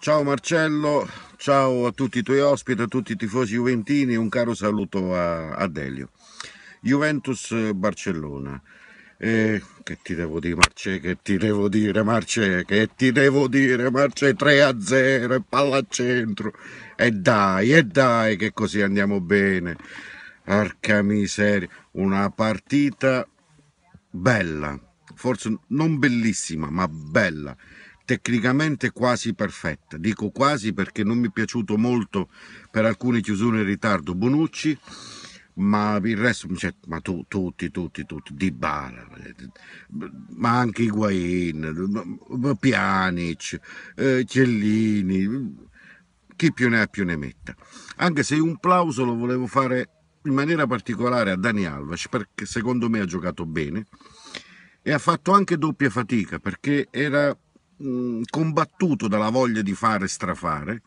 Ciao Marcello, ciao a tutti i tuoi ospiti, a tutti i tifosi juventini, un caro saluto a, a Delio. Juventus Barcellona. Eh, che ti devo dire Marce, che ti devo dire Marce, che ti devo dire Marce 3 a 0 palla a centro. E dai, e dai che così andiamo bene. Arca miseria, una partita bella, forse non bellissima, ma bella tecnicamente quasi perfetta. Dico quasi perché non mi è piaciuto molto per alcune chiusure in ritardo Bonucci, ma il resto, cioè, ma tu, tutti, tutti, tutti, Di Bala, ma anche Higuain, Pjanic, eh, Chiellini, chi più ne ha più ne metta. Anche se un plauso lo volevo fare in maniera particolare a Dani Alves, perché secondo me ha giocato bene e ha fatto anche doppia fatica, perché era Mm, combattuto dalla voglia di fare strafare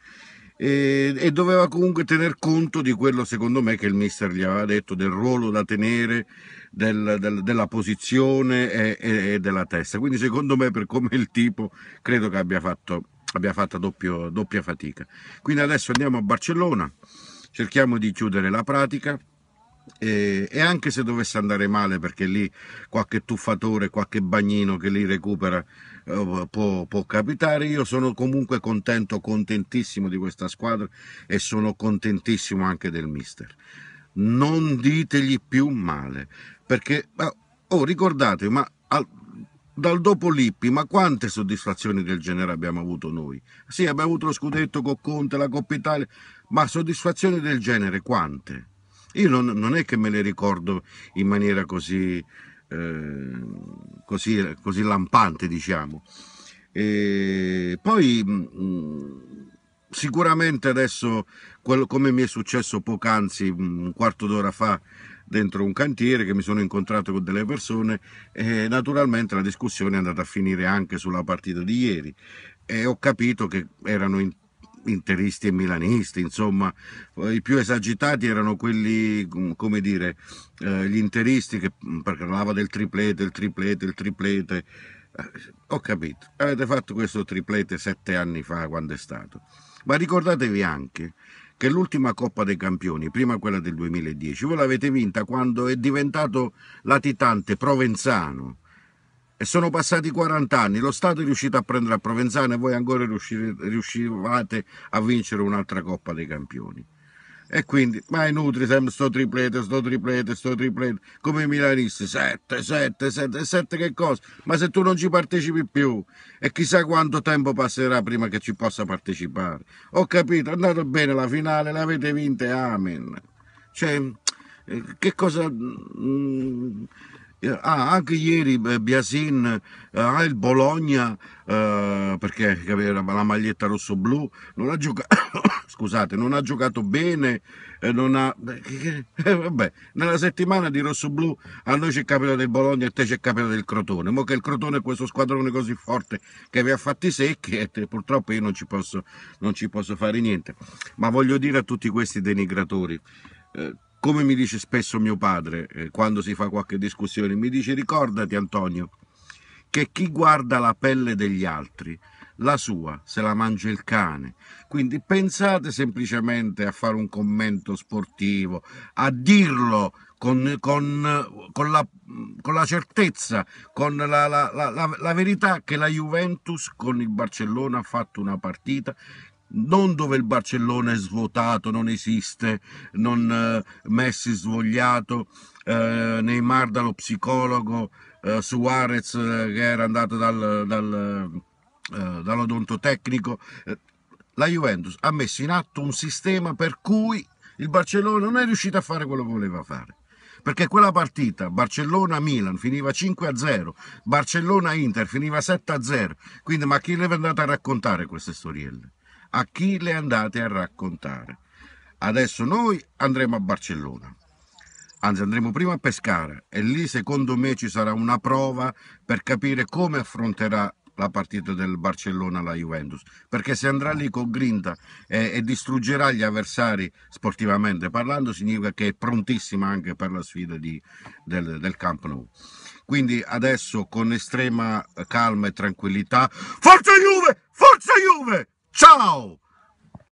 e, e, doveva comunque tener conto di quello secondo me che il mister gli aveva detto del ruolo da tenere del, del, della posizione e, e, e, della testa quindi secondo me per come il tipo credo che abbia fatto abbia fatto doppio, doppia fatica quindi adesso andiamo a Barcellona cerchiamo di chiudere la pratica e, e, anche se dovesse andare male perché lì qualche tuffatore, qualche bagnino che li recupera eh, può, può, capitare, io sono comunque contento, contentissimo di questa squadra e sono contentissimo anche del mister. Non ditegli più male, perché oh, ricordate, ma al, dal dopo Lippi, ma quante soddisfazioni del genere abbiamo avuto noi? Sì, abbiamo avuto lo scudetto con Conte, la Coppa Italia, ma soddisfazioni del genere quante? Io non, non è che me le ricordo in maniera così, eh, così, così lampante, diciamo. E poi mm, sicuramente adesso, come mi è successo poc'anzi, mm, un quarto d'ora fa, dentro un cantiere che mi sono incontrato con delle persone e naturalmente la discussione è andata a finire anche sulla partita di ieri e ho capito che erano in, interisti e milanisti, insomma, i più esagitati erano quelli, mm, come dire, eh, gli interisti che mm, parlava del triplete, il triplete, il triplete. Eh, ho capito, avete fatto questo triplete sette anni fa quando è stato. Ma ricordatevi anche che l'ultima Coppa dei Campioni, prima quella del 2010, voi l'avete vinta quando è diventato latitante Provenzano e sono passati 40 anni, lo Stato è riuscito a prendere a Provenzano e voi ancora riuscivate a vincere un'altra Coppa dei Campioni. E quindi, ma è nutri sempre sto triplete, sto triplete, sto triplete, come i milanisti, 7, 7, 7, 7 che cosa? Ma se tu non ci partecipi più, e chissà quanto tempo passerà prima che ci possa partecipare. Ho capito, è andata bene la finale, l'avete vinta, amen. Cioè, eh, che cosa... Mh, mm, eh, ah, anche ieri eh, Biasin ha eh, ah, il Bologna eh, perché aveva la maglietta rosso-blu, non ha giocato, scusate, non ha giocato bene, eh, non ha... Eh, vabbè, nella settimana di rosso-blu a noi c'è il capitano del Bologna e a te il capitano del Crotone, mo che il Crotone è questo squadrone così forte che vi ha fatti secchi e te, purtroppo io non ci, posso, non ci posso fare niente. Ma voglio dire a tutti questi denigratori come mi dice spesso mio padre, eh, quando si fa qualche discussione, mi dice ricordati Antonio, che chi guarda la pelle degli altri, la sua se la mangia il cane. Quindi pensate semplicemente a fare un commento sportivo, a dirlo con, con, con, la, con la, certezza, con la, la, la verità che la Juventus con il Barcellona ha fatto una partita non dove il Barcellona è svuotato, non esiste, non eh, Messi svogliato, eh, Neymar dallo psicologo, eh, Suarez eh, che era andato dal, dal, eh, dall'odontotecnico. Eh, la Juventus ha messo in atto un sistema per cui il Barcellona non è riuscito a fare quello che voleva fare perché quella partita Barcellona-Milan finiva 5-0, Barcellona-Inter finiva 7-0, quindi ma chi le è andata a raccontare queste storielle? a chi le andate a raccontare. Adesso noi andremo a Barcellona. Anzi, andremo prima a Pescara e lì secondo me ci sarà una prova per capire come affronterà la partita del Barcellona alla Juventus, perché se andrà lì con grinta e, e, distruggerà gli avversari sportivamente parlando, significa che è prontissima anche per la sfida di, del, del Camp Nou. Quindi adesso con estrema calma e tranquillità, forza Juve, forza Juve, Ciao!